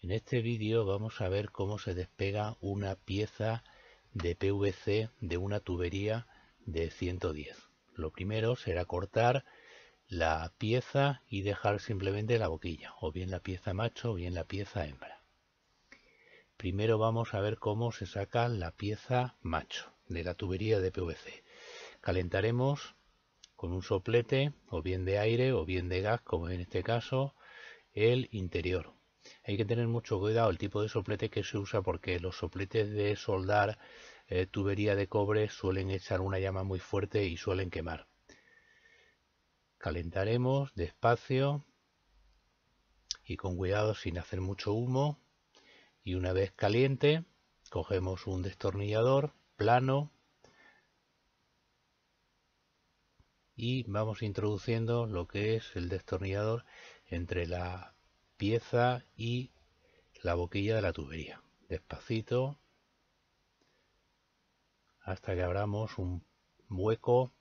En este vídeo vamos a ver cómo se despega una pieza de PVC de una tubería de 110. Lo primero será cortar la pieza y dejar simplemente la boquilla, o bien la pieza macho o bien la pieza hembra. Primero vamos a ver cómo se saca la pieza macho de la tubería de PVC. Calentaremos con un soplete, o bien de aire o bien de gas, como en este caso, el interior hay que tener mucho cuidado el tipo de soplete que se usa porque los sopletes de soldar eh, tubería de cobre suelen echar una llama muy fuerte y suelen quemar. Calentaremos despacio y con cuidado sin hacer mucho humo y una vez caliente cogemos un destornillador plano y vamos introduciendo lo que es el destornillador entre la pieza y la boquilla de la tubería. Despacito hasta que abramos un hueco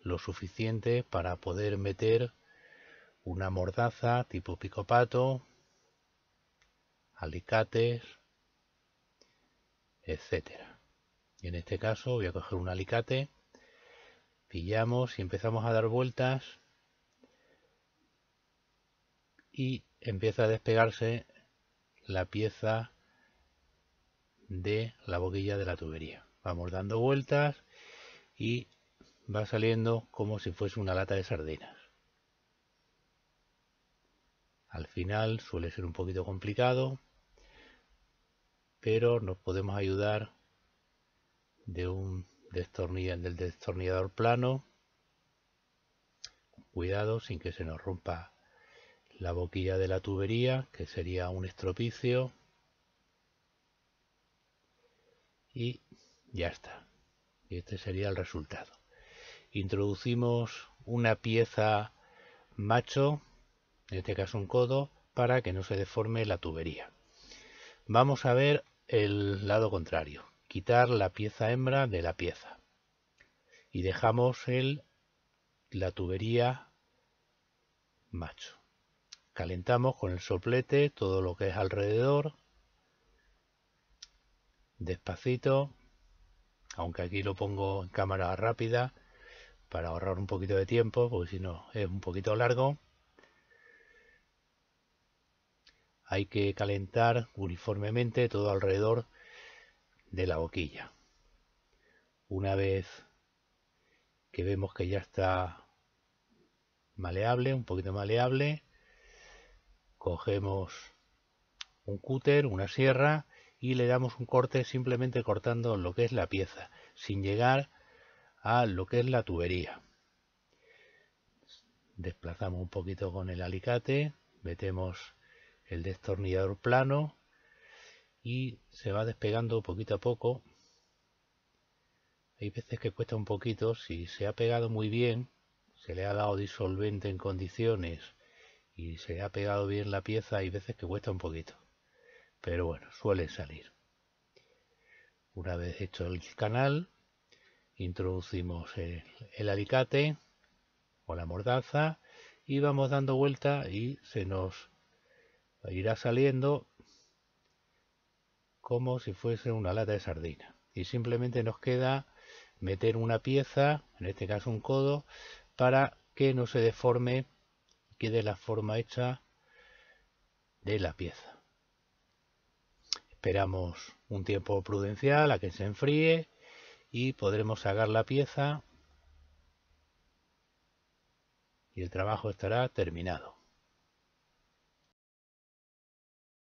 lo suficiente para poder meter una mordaza tipo picopato, alicates, etcétera. Y en este caso voy a coger un alicate, pillamos y empezamos a dar vueltas y empieza a despegarse la pieza de la boquilla de la tubería. Vamos dando vueltas y va saliendo como si fuese una lata de sardinas. Al final suele ser un poquito complicado, pero nos podemos ayudar de un destornillador, del destornillador plano. Cuidado sin que se nos rompa la boquilla de la tubería, que sería un estropicio. Y ya está. Y este sería el resultado. Introducimos una pieza macho, en este caso un codo, para que no se deforme la tubería. Vamos a ver el lado contrario. Quitar la pieza hembra de la pieza. Y dejamos el, la tubería macho calentamos con el soplete todo lo que es alrededor despacito aunque aquí lo pongo en cámara rápida para ahorrar un poquito de tiempo porque si no es un poquito largo hay que calentar uniformemente todo alrededor de la boquilla una vez que vemos que ya está maleable un poquito maleable cogemos un cúter, una sierra y le damos un corte simplemente cortando lo que es la pieza, sin llegar a lo que es la tubería. Desplazamos un poquito con el alicate, metemos el destornillador plano y se va despegando poquito a poco. Hay veces que cuesta un poquito, si se ha pegado muy bien, se le ha dado disolvente en condiciones y se ha pegado bien la pieza, hay veces que cuesta un poquito. Pero bueno, suele salir. Una vez hecho el canal, introducimos el, el alicate o la mordaza y vamos dando vuelta y se nos irá saliendo como si fuese una lata de sardina. Y simplemente nos queda meter una pieza, en este caso un codo, para que no se deforme quede la forma hecha de la pieza. Esperamos un tiempo prudencial a que se enfríe y podremos sacar la pieza y el trabajo estará terminado.